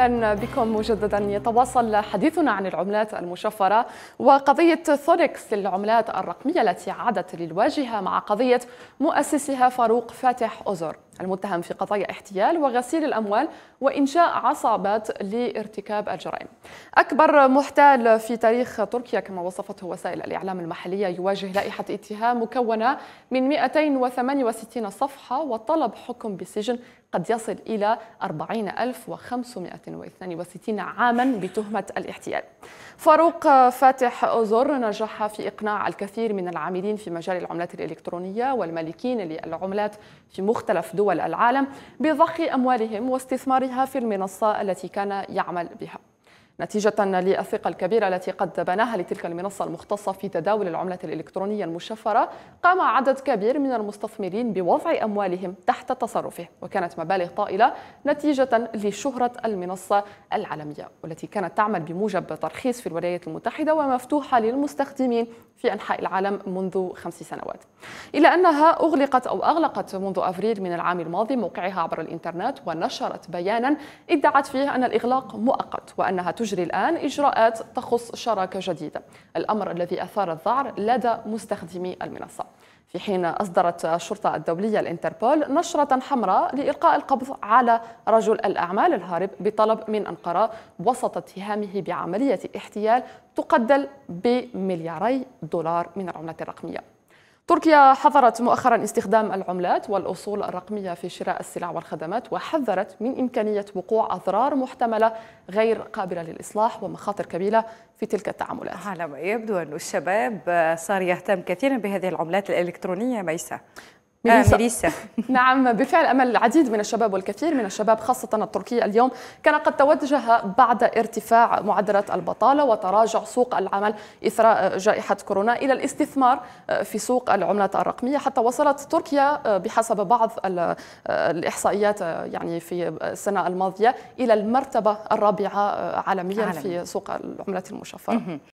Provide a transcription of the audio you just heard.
اهلا بكم مجددا يتواصل حديثنا عن العملات المشفره وقضيه ثوركس العملات الرقميه التي عادت للواجهه مع قضيه مؤسسها فاروق فاتح ازر المتهم في قضايا احتيال وغسيل الأموال وإنشاء عصابات لارتكاب الجرائم أكبر محتال في تاريخ تركيا كما وصفته وسائل الإعلام المحلية يواجه لائحة اتهام مكونة من 268 صفحة وطلب حكم بسجن قد يصل إلى 40562 عاما بتهمة الاحتيال فاروق فاتح أزر نجح في إقناع الكثير من العاملين في مجال العملات الإلكترونية والمالكين للعملات في مختلف دول دول العالم بضخ أموالهم واستثمارها في المنصة التي كان يعمل بها نتيجة للثقة الكبيرة التي قد بناها لتلك المنصة المختصة في تداول العملة الإلكترونية المشفرة قام عدد كبير من المستثمرين بوضع أموالهم تحت تصرفه وكانت مبالغ طائلة نتيجة لشهرة المنصة العالمية والتي كانت تعمل بموجب ترخيص في الولايات المتحدة ومفتوحة للمستخدمين في أنحاء العالم منذ خمس سنوات إلى أنها أغلقت أو أغلقت منذ أفريل من العام الماضي موقعها عبر الإنترنت ونشرت بيانا ادعت فيه أن الإغلاق مؤقت وأنها تجري الآن إجراءات تخص شراكة جديدة الأمر الذي أثار الذعر لدى مستخدمي المنصة في حين أصدرت الشرطة الدولية الانتربول نشرة حمراء لإلقاء القبض على رجل الأعمال الهارب بطلب من أنقرة وسط اتهامه بعملية احتيال تقدر بملياري دولار من العملة الرقمية تركيا حظرت مؤخرا استخدام العملات والاصول الرقميه في شراء السلع والخدمات وحذرت من امكانيه وقوع اضرار محتمله غير قابله للاصلاح ومخاطر كبيره في تلك التعاملات. على ما يبدو ان الشباب صار يهتم كثيرا بهذه العملات الالكترونيه ميساء. ميليسا. آه ميليسا. نعم بالفعل أمل العديد من الشباب والكثير من الشباب خاصة التركي اليوم كان قد توجه بعد ارتفاع معدلات البطالة وتراجع سوق العمل إثر جائحة كورونا إلى الاستثمار في سوق العملات الرقمية حتى وصلت تركيا بحسب بعض الإحصائيات يعني في السنة الماضية إلى المرتبة الرابعة عالميا عالمي. في سوق العملات المشفرة